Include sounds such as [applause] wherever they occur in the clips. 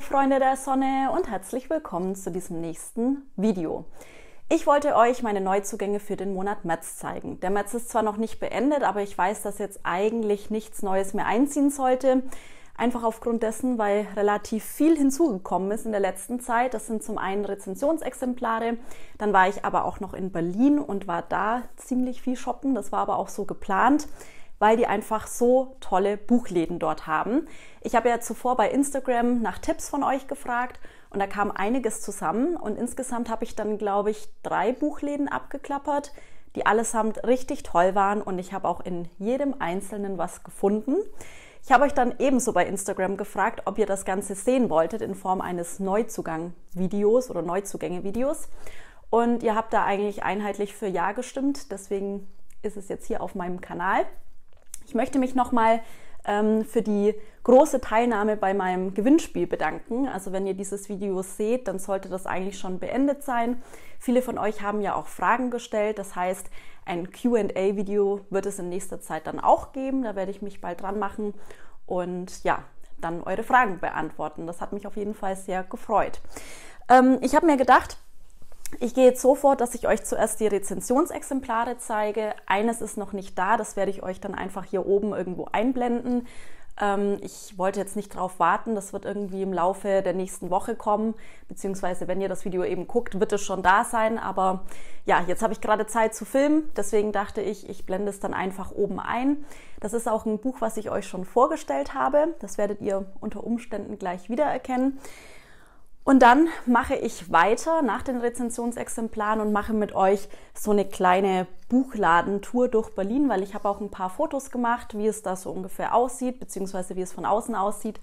Freunde der Sonne und herzlich willkommen zu diesem nächsten Video. Ich wollte euch meine Neuzugänge für den Monat März zeigen. Der März ist zwar noch nicht beendet, aber ich weiß, dass jetzt eigentlich nichts Neues mehr einziehen sollte. Einfach aufgrund dessen, weil relativ viel hinzugekommen ist in der letzten Zeit. Das sind zum einen Rezensionsexemplare, dann war ich aber auch noch in Berlin und war da ziemlich viel shoppen. Das war aber auch so geplant weil die einfach so tolle Buchläden dort haben. Ich habe ja zuvor bei Instagram nach Tipps von euch gefragt und da kam einiges zusammen und insgesamt habe ich dann, glaube ich, drei Buchläden abgeklappert, die allesamt richtig toll waren und ich habe auch in jedem einzelnen was gefunden. Ich habe euch dann ebenso bei Instagram gefragt, ob ihr das Ganze sehen wolltet in Form eines Neuzugang-Videos oder Neuzugänge-Videos. Und ihr habt da eigentlich einheitlich für Ja gestimmt, deswegen ist es jetzt hier auf meinem Kanal. Ich möchte mich nochmal ähm, für die große Teilnahme bei meinem Gewinnspiel bedanken. Also wenn ihr dieses Video seht, dann sollte das eigentlich schon beendet sein. Viele von euch haben ja auch Fragen gestellt. Das heißt, ein QA-Video wird es in nächster Zeit dann auch geben. Da werde ich mich bald dran machen und ja, dann eure Fragen beantworten. Das hat mich auf jeden Fall sehr gefreut. Ähm, ich habe mir gedacht, ich gehe jetzt so vor, dass ich euch zuerst die Rezensionsexemplare zeige. Eines ist noch nicht da, das werde ich euch dann einfach hier oben irgendwo einblenden. Ähm, ich wollte jetzt nicht drauf warten, das wird irgendwie im Laufe der nächsten Woche kommen, beziehungsweise wenn ihr das Video eben guckt, wird es schon da sein. Aber ja, jetzt habe ich gerade Zeit zu filmen, deswegen dachte ich, ich blende es dann einfach oben ein. Das ist auch ein Buch, was ich euch schon vorgestellt habe. Das werdet ihr unter Umständen gleich wiedererkennen. Und dann mache ich weiter nach den Rezensionsexemplaren und mache mit euch so eine kleine Buchladentour durch Berlin, weil ich habe auch ein paar Fotos gemacht, wie es da so ungefähr aussieht, beziehungsweise wie es von außen aussieht.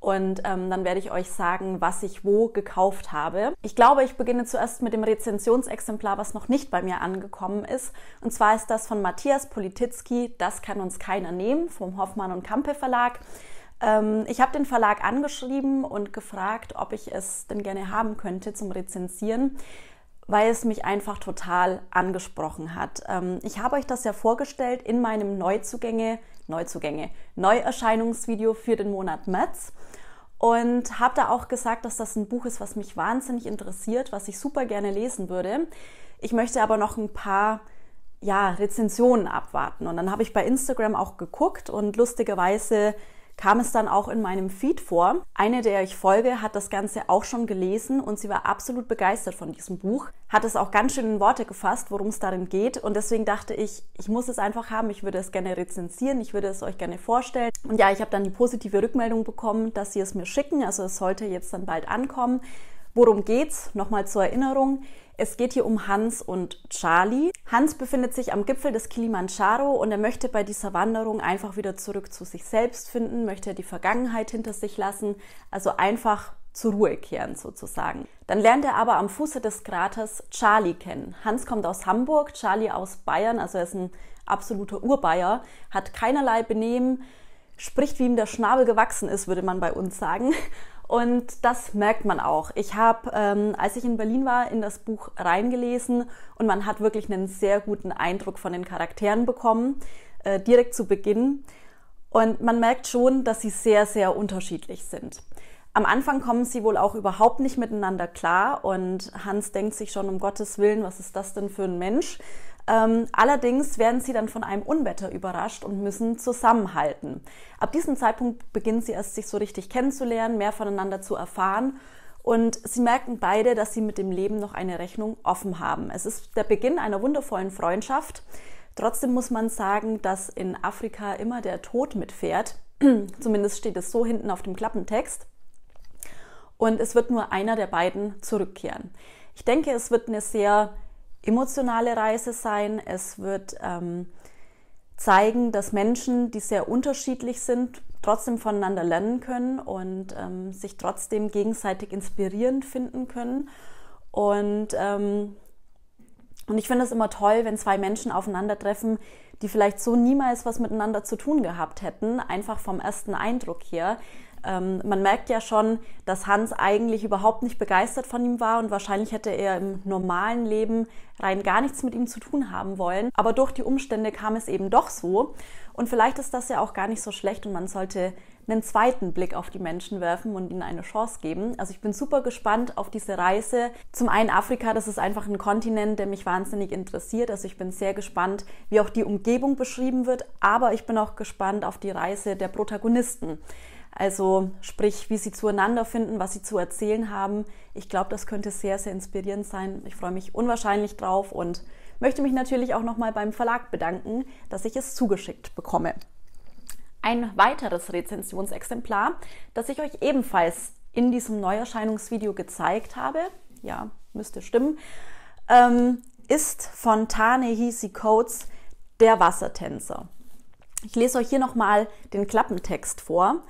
Und ähm, dann werde ich euch sagen, was ich wo gekauft habe. Ich glaube, ich beginne zuerst mit dem Rezensionsexemplar, was noch nicht bei mir angekommen ist. Und zwar ist das von Matthias Polititzki, Das kann uns keiner nehmen, vom Hoffmann und Kampe Verlag. Ähm, ich habe den Verlag angeschrieben und gefragt, ob ich es denn gerne haben könnte zum Rezensieren, weil es mich einfach total angesprochen hat. Ähm, ich habe euch das ja vorgestellt in meinem Neuzugänge, Neuzugänge, Neuerscheinungsvideo für den Monat März und habe da auch gesagt, dass das ein Buch ist, was mich wahnsinnig interessiert, was ich super gerne lesen würde. Ich möchte aber noch ein paar ja, Rezensionen abwarten. Und dann habe ich bei Instagram auch geguckt und lustigerweise kam es dann auch in meinem Feed vor. Eine, der ich folge, hat das Ganze auch schon gelesen und sie war absolut begeistert von diesem Buch, hat es auch ganz schön in Worte gefasst, worum es darin geht und deswegen dachte ich, ich muss es einfach haben, ich würde es gerne rezensieren, ich würde es euch gerne vorstellen. Und ja, ich habe dann die positive Rückmeldung bekommen, dass sie es mir schicken, also es sollte jetzt dann bald ankommen. Worum geht's? Nochmal zur Erinnerung. Es geht hier um Hans und Charlie. Hans befindet sich am Gipfel des Kilimanjaro und er möchte bei dieser Wanderung einfach wieder zurück zu sich selbst finden, möchte die Vergangenheit hinter sich lassen, also einfach zur Ruhe kehren sozusagen. Dann lernt er aber am Fuße des Kraters Charlie kennen. Hans kommt aus Hamburg, Charlie aus Bayern, also er ist ein absoluter Urbayer, hat keinerlei Benehmen, spricht wie ihm der Schnabel gewachsen ist, würde man bei uns sagen. Und das merkt man auch. Ich habe, ähm, als ich in Berlin war, in das Buch reingelesen und man hat wirklich einen sehr guten Eindruck von den Charakteren bekommen, äh, direkt zu Beginn. Und man merkt schon, dass sie sehr, sehr unterschiedlich sind. Am Anfang kommen sie wohl auch überhaupt nicht miteinander klar und Hans denkt sich schon, um Gottes Willen, was ist das denn für ein Mensch? Ähm, allerdings werden sie dann von einem Unwetter überrascht und müssen zusammenhalten. Ab diesem Zeitpunkt beginnen sie erst, sich so richtig kennenzulernen, mehr voneinander zu erfahren. Und sie merken beide, dass sie mit dem Leben noch eine Rechnung offen haben. Es ist der Beginn einer wundervollen Freundschaft. Trotzdem muss man sagen, dass in Afrika immer der Tod mitfährt. [clears throat] Zumindest steht es so hinten auf dem Klappentext. Und es wird nur einer der beiden zurückkehren. Ich denke, es wird eine sehr emotionale Reise sein. Es wird ähm, zeigen, dass Menschen, die sehr unterschiedlich sind, trotzdem voneinander lernen können und ähm, sich trotzdem gegenseitig inspirierend finden können. Und, ähm, und ich finde es immer toll, wenn zwei Menschen aufeinandertreffen, die vielleicht so niemals was miteinander zu tun gehabt hätten, einfach vom ersten Eindruck her, ähm, man merkt ja schon, dass Hans eigentlich überhaupt nicht begeistert von ihm war und wahrscheinlich hätte er im normalen Leben rein gar nichts mit ihm zu tun haben wollen. Aber durch die Umstände kam es eben doch so. Und vielleicht ist das ja auch gar nicht so schlecht und man sollte einen zweiten Blick auf die Menschen werfen und ihnen eine Chance geben. Also ich bin super gespannt auf diese Reise. Zum einen Afrika, das ist einfach ein Kontinent, der mich wahnsinnig interessiert. Also ich bin sehr gespannt, wie auch die Umgebung beschrieben wird, aber ich bin auch gespannt auf die Reise der Protagonisten. Also sprich, wie sie zueinander finden, was sie zu erzählen haben. Ich glaube, das könnte sehr, sehr inspirierend sein. Ich freue mich unwahrscheinlich drauf und möchte mich natürlich auch nochmal beim Verlag bedanken, dass ich es zugeschickt bekomme. Ein weiteres Rezensionsexemplar, das ich euch ebenfalls in diesem Neuerscheinungsvideo gezeigt habe, ja, müsste stimmen, ähm, ist von Ta-Nehisi Coates Der Wassertänzer. Ich lese euch hier nochmal den Klappentext vor.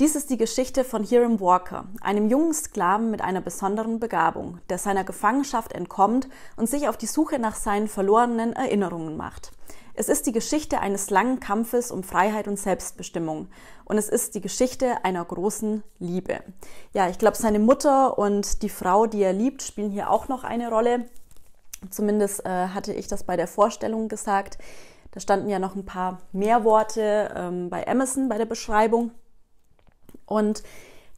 Dies ist die Geschichte von Hiram Walker, einem jungen Sklaven mit einer besonderen Begabung, der seiner Gefangenschaft entkommt und sich auf die Suche nach seinen verlorenen Erinnerungen macht. Es ist die Geschichte eines langen Kampfes um Freiheit und Selbstbestimmung. Und es ist die Geschichte einer großen Liebe. Ja, ich glaube, seine Mutter und die Frau, die er liebt, spielen hier auch noch eine Rolle. Zumindest äh, hatte ich das bei der Vorstellung gesagt. Da standen ja noch ein paar mehr Worte ähm, bei Amazon bei der Beschreibung. Und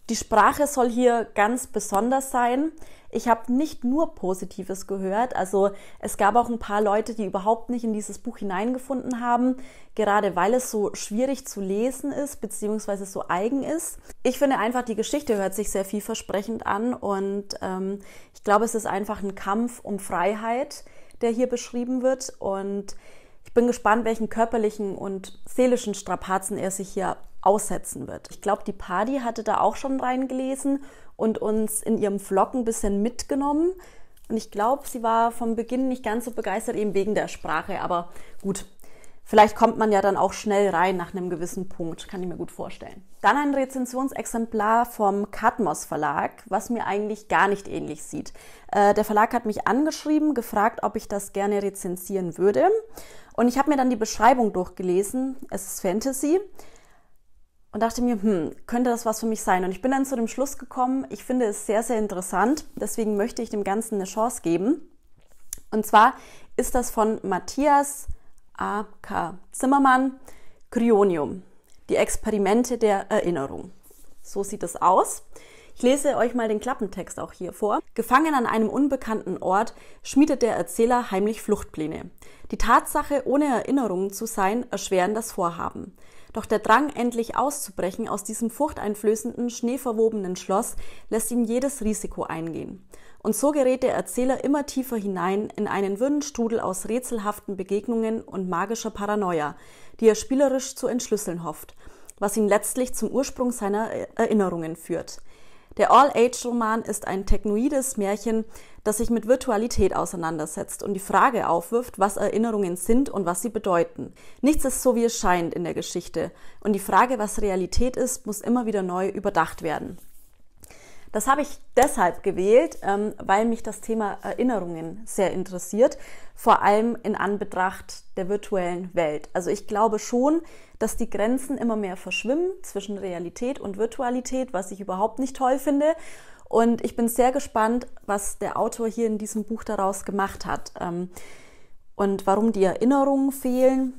die Sprache soll hier ganz besonders sein. Ich habe nicht nur Positives gehört, also es gab auch ein paar Leute, die überhaupt nicht in dieses Buch hineingefunden haben, gerade weil es so schwierig zu lesen ist beziehungsweise so eigen ist. Ich finde einfach, die Geschichte hört sich sehr vielversprechend an und ähm, ich glaube, es ist einfach ein Kampf um Freiheit, der hier beschrieben wird und ich bin gespannt, welchen körperlichen und seelischen Strapazen er sich hier aussetzen wird. Ich glaube, die Party hatte da auch schon reingelesen und uns in ihrem Vlog ein bisschen mitgenommen. Und ich glaube, sie war vom Beginn nicht ganz so begeistert, eben wegen der Sprache. Aber gut, Vielleicht kommt man ja dann auch schnell rein nach einem gewissen Punkt, kann ich mir gut vorstellen. Dann ein Rezensionsexemplar vom Katmos Verlag, was mir eigentlich gar nicht ähnlich sieht. Äh, der Verlag hat mich angeschrieben, gefragt, ob ich das gerne rezensieren würde. Und ich habe mir dann die Beschreibung durchgelesen. Es ist Fantasy. Und dachte mir, hm, könnte das was für mich sein? Und ich bin dann zu dem Schluss gekommen, ich finde es sehr, sehr interessant. Deswegen möchte ich dem Ganzen eine Chance geben. Und zwar ist das von Matthias A.K. Zimmermann, Cryonium, die Experimente der Erinnerung. So sieht es aus. Ich lese euch mal den Klappentext auch hier vor. Gefangen an einem unbekannten Ort schmiedet der Erzähler heimlich Fluchtpläne. Die Tatsache, ohne Erinnerungen zu sein, erschweren das Vorhaben. Doch der Drang, endlich auszubrechen aus diesem furchteinflößenden, schneeverwobenen Schloss, lässt ihn jedes Risiko eingehen. Und so gerät der Erzähler immer tiefer hinein in einen wirren Strudel aus rätselhaften Begegnungen und magischer Paranoia, die er spielerisch zu entschlüsseln hofft, was ihn letztlich zum Ursprung seiner äh, Erinnerungen führt. Der All-Age-Roman ist ein technoides Märchen, das sich mit Virtualität auseinandersetzt und die Frage aufwirft, was Erinnerungen sind und was sie bedeuten. Nichts ist so, wie es scheint in der Geschichte. Und die Frage, was Realität ist, muss immer wieder neu überdacht werden. Das habe ich deshalb gewählt, ähm, weil mich das Thema Erinnerungen sehr interessiert, vor allem in Anbetracht der virtuellen Welt. Also ich glaube schon, dass die Grenzen immer mehr verschwimmen zwischen Realität und Virtualität, was ich überhaupt nicht toll finde. Und ich bin sehr gespannt, was der Autor hier in diesem Buch daraus gemacht hat ähm, und warum die Erinnerungen fehlen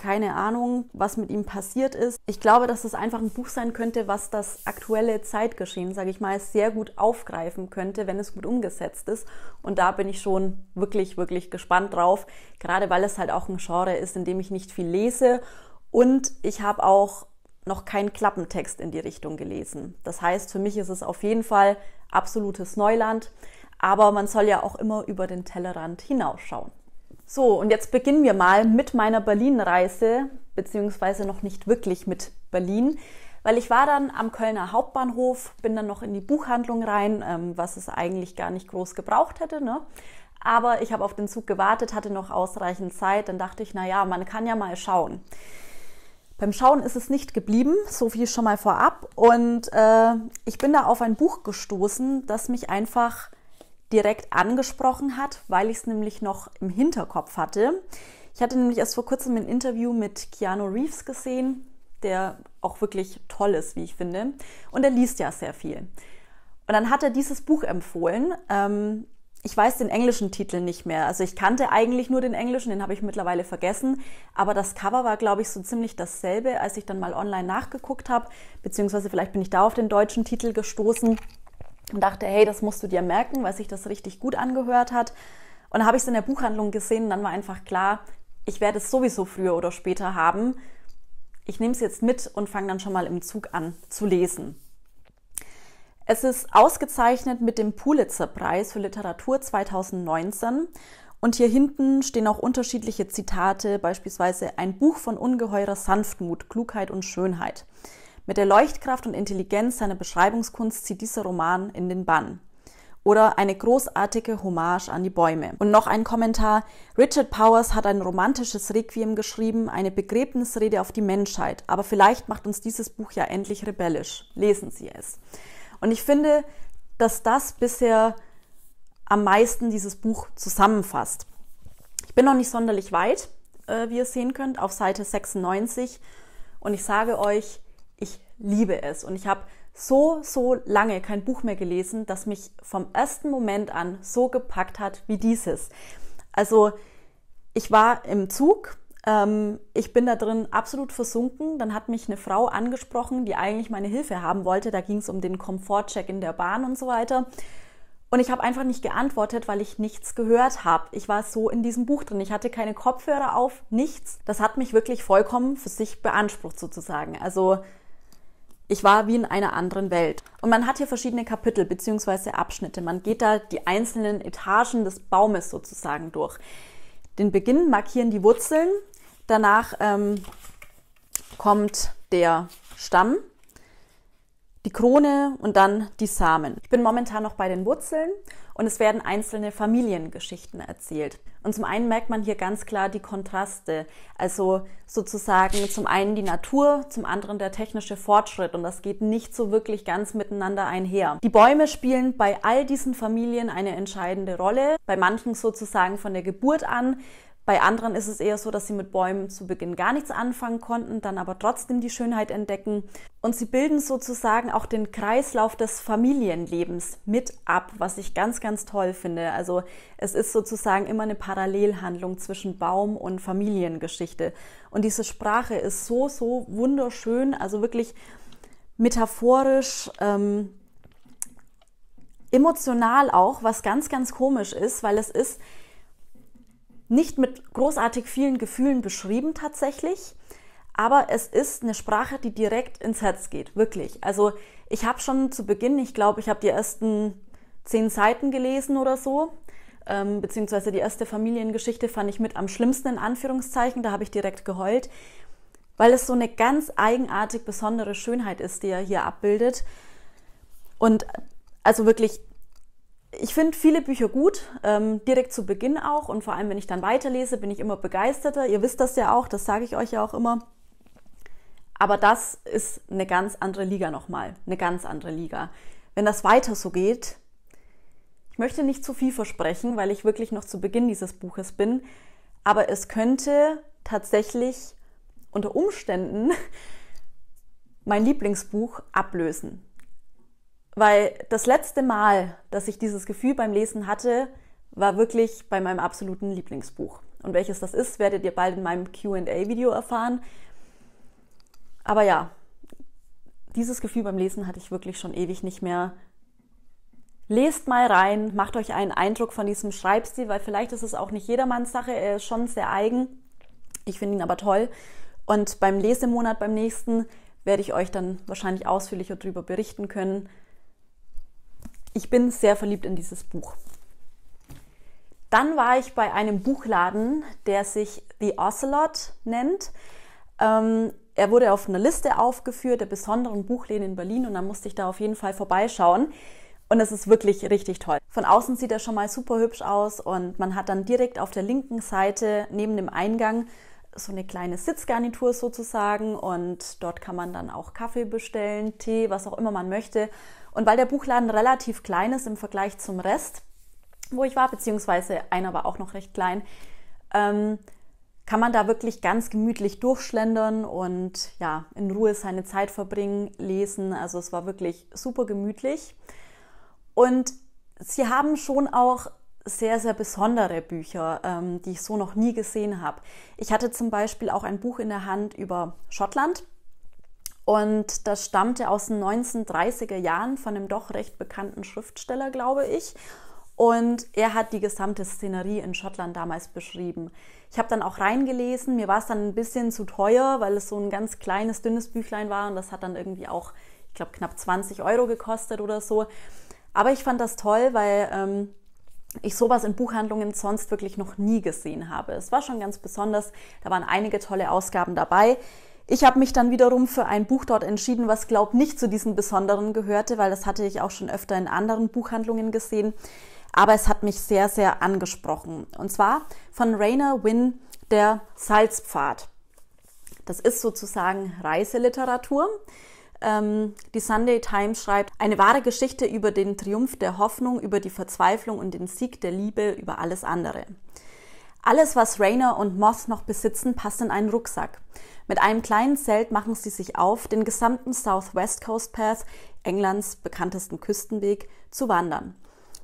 keine Ahnung, was mit ihm passiert ist. Ich glaube, dass es einfach ein Buch sein könnte, was das aktuelle Zeitgeschehen, sage ich mal, sehr gut aufgreifen könnte, wenn es gut umgesetzt ist. Und da bin ich schon wirklich, wirklich gespannt drauf, gerade weil es halt auch ein Genre ist, in dem ich nicht viel lese. Und ich habe auch noch keinen Klappentext in die Richtung gelesen. Das heißt, für mich ist es auf jeden Fall absolutes Neuland. Aber man soll ja auch immer über den Tellerrand hinausschauen. So, und jetzt beginnen wir mal mit meiner Berlin-Reise, beziehungsweise noch nicht wirklich mit Berlin, weil ich war dann am Kölner Hauptbahnhof, bin dann noch in die Buchhandlung rein, ähm, was es eigentlich gar nicht groß gebraucht hätte, ne? Aber ich habe auf den Zug gewartet, hatte noch ausreichend Zeit. Dann dachte ich, naja, man kann ja mal schauen. Beim Schauen ist es nicht geblieben, so viel schon mal vorab. Und äh, ich bin da auf ein Buch gestoßen, das mich einfach direkt angesprochen hat, weil ich es nämlich noch im Hinterkopf hatte. Ich hatte nämlich erst vor kurzem ein Interview mit Keanu Reeves gesehen, der auch wirklich toll ist, wie ich finde. Und er liest ja sehr viel. Und dann hat er dieses Buch empfohlen. Ähm, ich weiß den englischen Titel nicht mehr. Also ich kannte eigentlich nur den englischen, den habe ich mittlerweile vergessen. Aber das Cover war, glaube ich, so ziemlich dasselbe, als ich dann mal online nachgeguckt habe. Beziehungsweise vielleicht bin ich da auf den deutschen Titel gestoßen und dachte, hey, das musst du dir merken, weil sich das richtig gut angehört hat. Und dann habe ich es in der Buchhandlung gesehen und dann war einfach klar, ich werde es sowieso früher oder später haben. Ich nehme es jetzt mit und fange dann schon mal im Zug an zu lesen. Es ist ausgezeichnet mit dem Pulitzer-Preis für Literatur 2019. Und hier hinten stehen auch unterschiedliche Zitate, beispielsweise ein Buch von ungeheurer Sanftmut, Klugheit und Schönheit. Mit der Leuchtkraft und Intelligenz seiner Beschreibungskunst zieht dieser Roman in den Bann. Oder eine großartige Hommage an die Bäume. Und noch ein Kommentar. Richard Powers hat ein romantisches Requiem geschrieben, eine Begräbnisrede auf die Menschheit. Aber vielleicht macht uns dieses Buch ja endlich rebellisch. Lesen Sie es. Und ich finde, dass das bisher am meisten dieses Buch zusammenfasst. Ich bin noch nicht sonderlich weit, äh, wie ihr sehen könnt, auf Seite 96. Und ich sage euch, ich liebe es und ich habe so, so lange kein Buch mehr gelesen, das mich vom ersten Moment an so gepackt hat wie dieses. Also ich war im Zug, ähm, ich bin da drin absolut versunken, dann hat mich eine Frau angesprochen, die eigentlich meine Hilfe haben wollte, da ging es um den Komfortcheck in der Bahn und so weiter. Und ich habe einfach nicht geantwortet, weil ich nichts gehört habe. Ich war so in diesem Buch drin. Ich hatte keine Kopfhörer auf, nichts. Das hat mich wirklich vollkommen für sich beansprucht sozusagen. Also ich war wie in einer anderen Welt. Und man hat hier verschiedene Kapitel bzw. Abschnitte. Man geht da die einzelnen Etagen des Baumes sozusagen durch. Den Beginn markieren die Wurzeln, danach ähm, kommt der Stamm, die Krone und dann die Samen. Ich bin momentan noch bei den Wurzeln und es werden einzelne Familiengeschichten erzählt. Und zum einen merkt man hier ganz klar die Kontraste, also sozusagen zum einen die Natur, zum anderen der technische Fortschritt und das geht nicht so wirklich ganz miteinander einher. Die Bäume spielen bei all diesen Familien eine entscheidende Rolle, bei manchen sozusagen von der Geburt an, bei anderen ist es eher so, dass sie mit Bäumen zu Beginn gar nichts anfangen konnten, dann aber trotzdem die Schönheit entdecken. Und sie bilden sozusagen auch den Kreislauf des Familienlebens mit ab, was ich ganz, ganz toll finde. Also es ist sozusagen immer eine Parallelhandlung zwischen Baum und Familiengeschichte. Und diese Sprache ist so, so wunderschön, also wirklich metaphorisch. Ähm, emotional auch, was ganz, ganz komisch ist, weil es ist nicht mit großartig vielen Gefühlen beschrieben tatsächlich, aber es ist eine Sprache, die direkt ins Herz geht, wirklich. Also ich habe schon zu Beginn, ich glaube, ich habe die ersten zehn Seiten gelesen oder so, ähm, beziehungsweise die erste Familiengeschichte fand ich mit am schlimmsten in Anführungszeichen, da habe ich direkt geheult, weil es so eine ganz eigenartig besondere Schönheit ist, die er hier abbildet. Und also wirklich ich finde viele Bücher gut, ähm, direkt zu Beginn auch und vor allem, wenn ich dann weiterlese, bin ich immer begeisterter. Ihr wisst das ja auch, das sage ich euch ja auch immer. Aber das ist eine ganz andere Liga nochmal, eine ganz andere Liga. Wenn das weiter so geht, ich möchte nicht zu viel versprechen, weil ich wirklich noch zu Beginn dieses Buches bin, aber es könnte tatsächlich unter Umständen [laughs] mein Lieblingsbuch ablösen. Weil das letzte Mal, dass ich dieses Gefühl beim Lesen hatte, war wirklich bei meinem absoluten Lieblingsbuch. Und welches das ist, werdet ihr bald in meinem QA-Video erfahren. Aber ja, dieses Gefühl beim Lesen hatte ich wirklich schon ewig nicht mehr. Lest mal rein, macht euch einen Eindruck von diesem Schreibstil, weil vielleicht ist es auch nicht jedermanns Sache, er ist schon sehr eigen. Ich finde ihn aber toll. Und beim Lesemonat, beim nächsten, werde ich euch dann wahrscheinlich ausführlicher darüber berichten können, ich bin sehr verliebt in dieses Buch. Dann war ich bei einem Buchladen, der sich The Ocelot nennt. Ähm, er wurde auf einer Liste aufgeführt, der besonderen Buchläden in Berlin und dann musste ich da auf jeden Fall vorbeischauen. Und es ist wirklich richtig toll. Von außen sieht er schon mal super hübsch aus und man hat dann direkt auf der linken Seite neben dem Eingang so eine kleine Sitzgarnitur sozusagen und dort kann man dann auch Kaffee bestellen, Tee, was auch immer man möchte und weil der Buchladen relativ klein ist im Vergleich zum Rest, wo ich war, beziehungsweise einer war auch noch recht klein, ähm, kann man da wirklich ganz gemütlich durchschlendern und ja, in Ruhe seine Zeit verbringen, lesen. Also es war wirklich super gemütlich. Und sie haben schon auch sehr, sehr besondere Bücher, ähm, die ich so noch nie gesehen habe. Ich hatte zum Beispiel auch ein Buch in der Hand über Schottland und das stammte aus den 1930er Jahren von einem doch recht bekannten Schriftsteller, glaube ich. Und er hat die gesamte Szenerie in Schottland damals beschrieben. Ich habe dann auch reingelesen, mir war es dann ein bisschen zu teuer, weil es so ein ganz kleines, dünnes Büchlein war und das hat dann irgendwie auch, ich glaube, knapp 20 Euro gekostet oder so. Aber ich fand das toll, weil ähm, ich sowas in Buchhandlungen sonst wirklich noch nie gesehen habe. Es war schon ganz besonders, da waren einige tolle Ausgaben dabei. Ich habe mich dann wiederum für ein Buch dort entschieden, was glaub nicht zu diesen besonderen gehörte, weil das hatte ich auch schon öfter in anderen Buchhandlungen gesehen. Aber es hat mich sehr, sehr angesprochen. Und zwar von Rainer Wynne, der Salzpfad. Das ist sozusagen Reiseliteratur. Ähm, die Sunday Times schreibt, eine wahre Geschichte über den Triumph der Hoffnung, über die Verzweiflung und den Sieg der Liebe, über alles andere. Alles, was Rainer und Moth noch besitzen, passt in einen Rucksack. Mit einem kleinen Zelt machen sie sich auf, den gesamten Southwest Coast Path, Englands bekanntesten Küstenweg, zu wandern.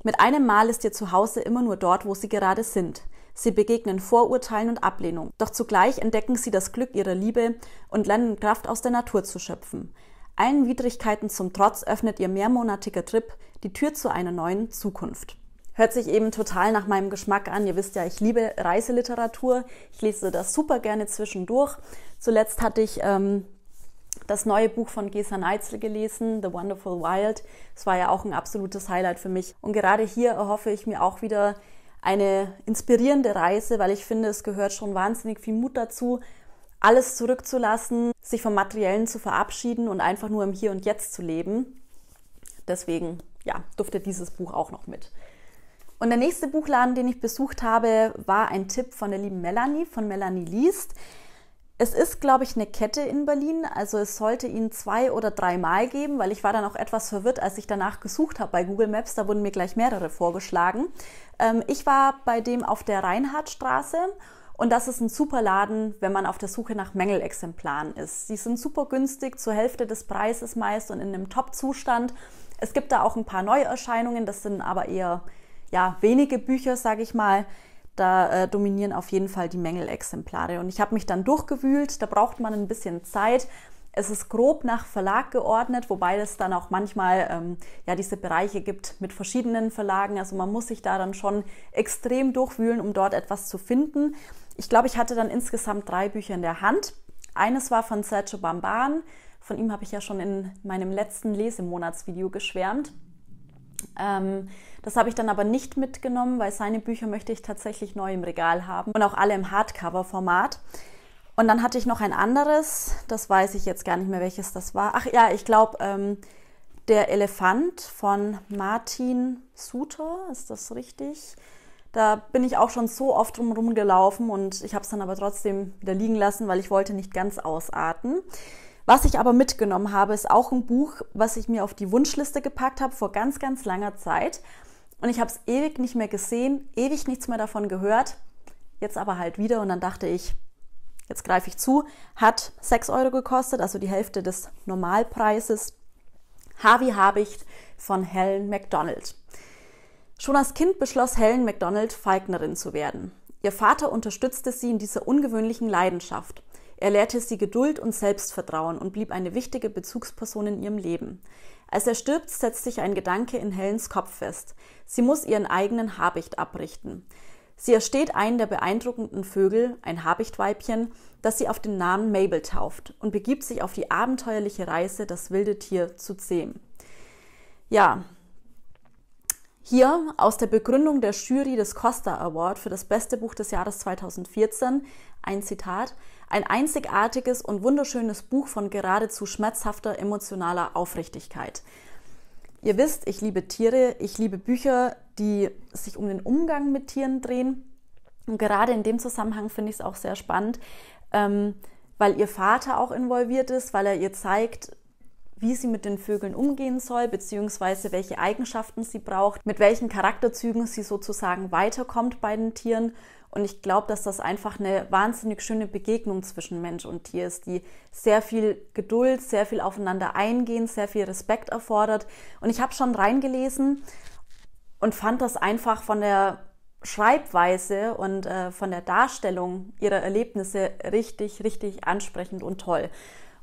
Mit einem Mal ist ihr Zuhause immer nur dort, wo sie gerade sind. Sie begegnen Vorurteilen und Ablehnung, doch zugleich entdecken sie das Glück ihrer Liebe und lernen Kraft aus der Natur zu schöpfen. Allen Widrigkeiten zum Trotz öffnet ihr mehrmonatiger Trip die Tür zu einer neuen Zukunft. Hört sich eben total nach meinem Geschmack an. Ihr wisst ja, ich liebe Reiseliteratur. Ich lese das super gerne zwischendurch. Zuletzt hatte ich ähm, das neue Buch von Gesa Neitzel gelesen, The Wonderful Wild. Es war ja auch ein absolutes Highlight für mich. Und gerade hier erhoffe ich mir auch wieder eine inspirierende Reise, weil ich finde, es gehört schon wahnsinnig viel Mut dazu, alles zurückzulassen, sich vom Materiellen zu verabschieden und einfach nur im Hier und Jetzt zu leben. Deswegen, ja, duftet dieses Buch auch noch mit. Und der nächste Buchladen, den ich besucht habe, war ein Tipp von der lieben Melanie, von Melanie Liest. Es ist, glaube ich, eine Kette in Berlin, also es sollte ihn zwei oder dreimal geben, weil ich war dann auch etwas verwirrt, als ich danach gesucht habe bei Google Maps, da wurden mir gleich mehrere vorgeschlagen. Ähm, ich war bei dem auf der Reinhardtstraße und das ist ein super Laden, wenn man auf der Suche nach Mängelexemplaren ist. Die sind super günstig, zur Hälfte des Preises meist und in einem Top-Zustand. Es gibt da auch ein paar Neuerscheinungen, das sind aber eher ja, wenige Bücher, sage ich mal, da äh, dominieren auf jeden Fall die Mängelexemplare. Und ich habe mich dann durchgewühlt, da braucht man ein bisschen Zeit. Es ist grob nach Verlag geordnet, wobei es dann auch manchmal ähm, ja diese Bereiche gibt mit verschiedenen Verlagen. Also man muss sich da dann schon extrem durchwühlen, um dort etwas zu finden. Ich glaube, ich hatte dann insgesamt drei Bücher in der Hand. Eines war von Sergio Bamban. Von ihm habe ich ja schon in meinem letzten Lesemonatsvideo geschwärmt. Ähm, das habe ich dann aber nicht mitgenommen, weil seine Bücher möchte ich tatsächlich neu im Regal haben und auch alle im Hardcover-Format. Und dann hatte ich noch ein anderes, das weiß ich jetzt gar nicht mehr, welches das war. Ach ja, ich glaube, ähm, Der Elefant von Martin Suter, ist das richtig? Da bin ich auch schon so oft drum gelaufen und ich habe es dann aber trotzdem wieder liegen lassen, weil ich wollte nicht ganz ausarten. Was ich aber mitgenommen habe, ist auch ein Buch, was ich mir auf die Wunschliste gepackt habe vor ganz, ganz langer Zeit. Und ich habe es ewig nicht mehr gesehen, ewig nichts mehr davon gehört. Jetzt aber halt wieder und dann dachte ich, jetzt greife ich zu, hat 6 Euro gekostet, also die Hälfte des Normalpreises. Harvey Habicht von Helen MacDonald. Schon als Kind beschloss Helen MacDonald, Falknerin zu werden. Ihr Vater unterstützte sie in dieser ungewöhnlichen Leidenschaft. Er lehrte sie Geduld und Selbstvertrauen und blieb eine wichtige Bezugsperson in ihrem Leben. Als er stirbt, setzt sich ein Gedanke in Helens Kopf fest. Sie muss ihren eigenen Habicht abrichten. Sie ersteht einen der beeindruckenden Vögel, ein Habichtweibchen, das sie auf den Namen Mabel tauft und begibt sich auf die abenteuerliche Reise, das wilde Tier zu zähmen. Ja, hier aus der Begründung der Jury des Costa Award für das beste Buch des Jahres 2014 ein Zitat. Ein einzigartiges und wunderschönes Buch von geradezu schmerzhafter emotionaler Aufrichtigkeit. Ihr wisst, ich liebe Tiere, ich liebe Bücher, die sich um den Umgang mit Tieren drehen. Und gerade in dem Zusammenhang finde ich es auch sehr spannend, ähm, weil ihr Vater auch involviert ist, weil er ihr zeigt, wie sie mit den Vögeln umgehen soll, beziehungsweise welche Eigenschaften sie braucht, mit welchen Charakterzügen sie sozusagen weiterkommt bei den Tieren und ich glaube, dass das einfach eine wahnsinnig schöne Begegnung zwischen Mensch und Tier ist, die sehr viel Geduld, sehr viel aufeinander eingehen, sehr viel Respekt erfordert. Und ich habe schon reingelesen und fand das einfach von der Schreibweise und äh, von der Darstellung ihrer Erlebnisse richtig, richtig ansprechend und toll.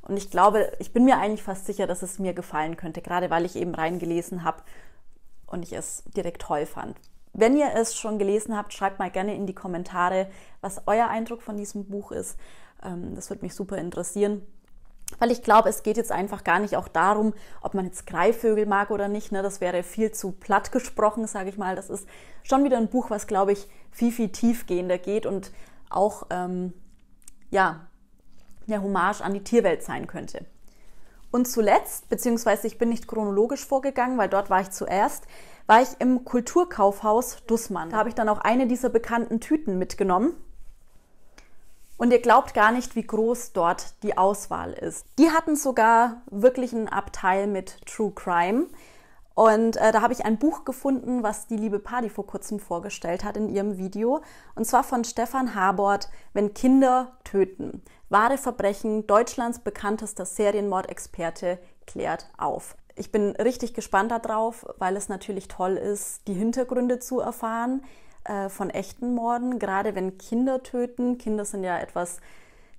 Und ich glaube, ich bin mir eigentlich fast sicher, dass es mir gefallen könnte, gerade weil ich eben reingelesen habe und ich es direkt toll fand. Wenn ihr es schon gelesen habt, schreibt mal gerne in die Kommentare, was euer Eindruck von diesem Buch ist. Ähm, das würde mich super interessieren. Weil ich glaube, es geht jetzt einfach gar nicht auch darum, ob man jetzt Greifvögel mag oder nicht. Ne? Das wäre viel zu platt gesprochen, sage ich mal. Das ist schon wieder ein Buch, was, glaube ich, viel, viel tiefgehender geht und auch, ähm, ja, eine Hommage an die Tierwelt sein könnte. Und zuletzt, beziehungsweise ich bin nicht chronologisch vorgegangen, weil dort war ich zuerst, war ich im Kulturkaufhaus Dussmann. Da habe ich dann auch eine dieser bekannten Tüten mitgenommen. Und ihr glaubt gar nicht, wie groß dort die Auswahl ist. Die hatten sogar wirklich einen Abteil mit True Crime. Und äh, da habe ich ein Buch gefunden, was die liebe Padi vor kurzem vorgestellt hat in ihrem Video. Und zwar von Stefan Habort, Wenn Kinder töten. Wahre Verbrechen, Deutschlands bekanntester Serienmordexperte, klärt auf. Ich bin richtig gespannt darauf, weil es natürlich toll ist, die Hintergründe zu erfahren äh, von echten Morden, gerade wenn Kinder töten. Kinder sind ja etwas,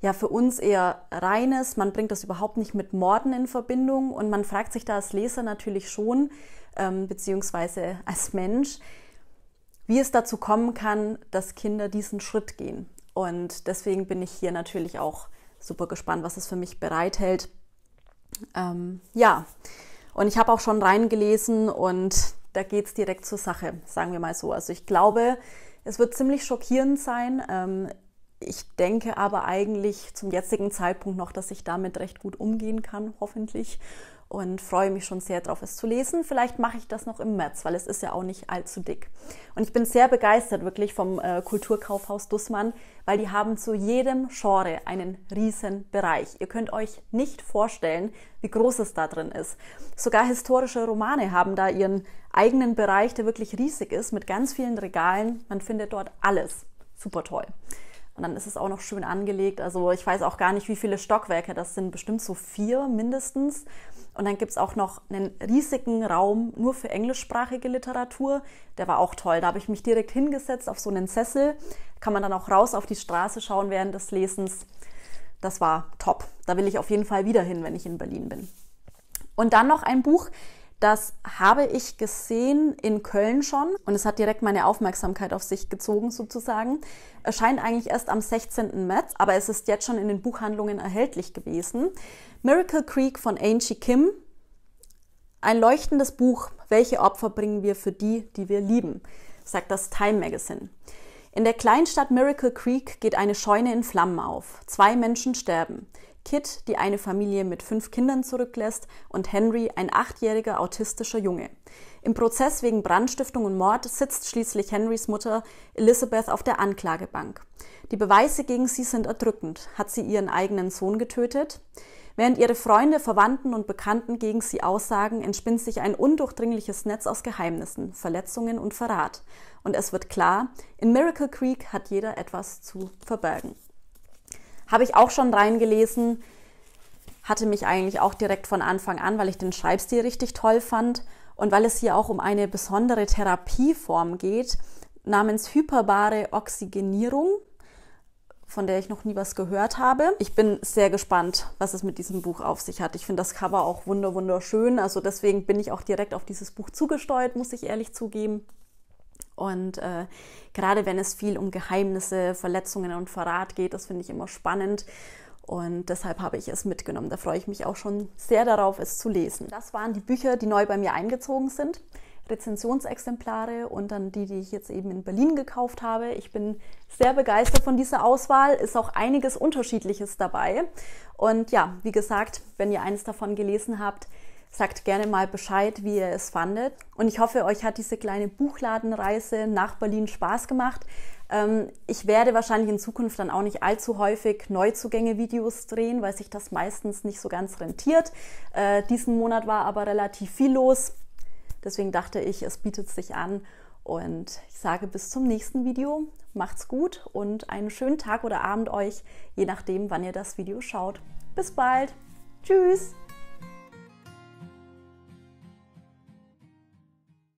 ja, für uns eher reines. Man bringt das überhaupt nicht mit Morden in Verbindung und man fragt sich da als Leser natürlich schon, ähm, beziehungsweise als Mensch, wie es dazu kommen kann, dass Kinder diesen Schritt gehen. Und deswegen bin ich hier natürlich auch super gespannt, was es für mich bereithält. Ähm, ja, und ich habe auch schon reingelesen und da geht's direkt zur Sache, sagen wir mal so. Also ich glaube, es wird ziemlich schockierend sein. Ähm, ich denke aber eigentlich zum jetzigen Zeitpunkt noch, dass ich damit recht gut umgehen kann, hoffentlich. Und freue mich schon sehr darauf, es zu lesen. Vielleicht mache ich das noch im März, weil es ist ja auch nicht allzu dick. Und ich bin sehr begeistert wirklich vom äh, Kulturkaufhaus Dussmann, weil die haben zu jedem Genre einen riesen Bereich. Ihr könnt euch nicht vorstellen, wie groß es da drin ist. Sogar historische Romane haben da ihren eigenen Bereich, der wirklich riesig ist, mit ganz vielen Regalen. Man findet dort alles. Super toll. Und dann ist es auch noch schön angelegt. Also ich weiß auch gar nicht, wie viele Stockwerke. Das sind bestimmt so vier mindestens. Und dann gibt es auch noch einen riesigen Raum nur für englischsprachige Literatur. Der war auch toll. Da habe ich mich direkt hingesetzt auf so einen Sessel. Kann man dann auch raus auf die Straße schauen während des Lesens. Das war top. Da will ich auf jeden Fall wieder hin, wenn ich in Berlin bin. Und dann noch ein Buch, das habe ich gesehen in Köln schon und es hat direkt meine Aufmerksamkeit auf sich gezogen sozusagen. Erscheint eigentlich erst am 16. März, aber es ist jetzt schon in den Buchhandlungen erhältlich gewesen. Miracle Creek von Angie Kim. Ein leuchtendes Buch, welche Opfer bringen wir für die, die wir lieben, sagt das Time Magazine. In der Kleinstadt Miracle Creek geht eine Scheune in Flammen auf. Zwei Menschen sterben. Kit, die eine Familie mit fünf Kindern zurücklässt, und Henry, ein achtjähriger autistischer Junge. Im Prozess wegen Brandstiftung und Mord sitzt schließlich Henrys Mutter Elizabeth auf der Anklagebank. Die Beweise gegen sie sind erdrückend. Hat sie ihren eigenen Sohn getötet? Während ihre Freunde, Verwandten und Bekannten gegen sie aussagen, entspinnt sich ein undurchdringliches Netz aus Geheimnissen, Verletzungen und Verrat. Und es wird klar, in Miracle Creek hat jeder etwas zu verbergen. Habe ich auch schon reingelesen, hatte mich eigentlich auch direkt von Anfang an, weil ich den Schreibstil richtig toll fand und weil es hier auch um eine besondere Therapieform geht, namens hyperbare Oxygenierung, von der ich noch nie was gehört habe. Ich bin sehr gespannt, was es mit diesem Buch auf sich hat. Ich finde das Cover auch wunderschön, also deswegen bin ich auch direkt auf dieses Buch zugesteuert, muss ich ehrlich zugeben. Und äh, gerade wenn es viel um Geheimnisse, Verletzungen und Verrat geht, das finde ich immer spannend. Und deshalb habe ich es mitgenommen. Da freue ich mich auch schon sehr darauf, es zu lesen. Das waren die Bücher, die neu bei mir eingezogen sind. Rezensionsexemplare und dann die, die ich jetzt eben in Berlin gekauft habe. Ich bin sehr begeistert von dieser Auswahl. Ist auch einiges Unterschiedliches dabei. Und ja, wie gesagt, wenn ihr eines davon gelesen habt, Sagt gerne mal Bescheid, wie ihr es fandet. Und ich hoffe, euch hat diese kleine Buchladenreise nach Berlin Spaß gemacht. Ähm, ich werde wahrscheinlich in Zukunft dann auch nicht allzu häufig Neuzugänge-Videos drehen, weil sich das meistens nicht so ganz rentiert. Äh, diesen Monat war aber relativ viel los. Deswegen dachte ich, es bietet sich an. Und ich sage bis zum nächsten Video. Macht's gut und einen schönen Tag oder Abend euch, je nachdem, wann ihr das Video schaut. Bis bald. Tschüss.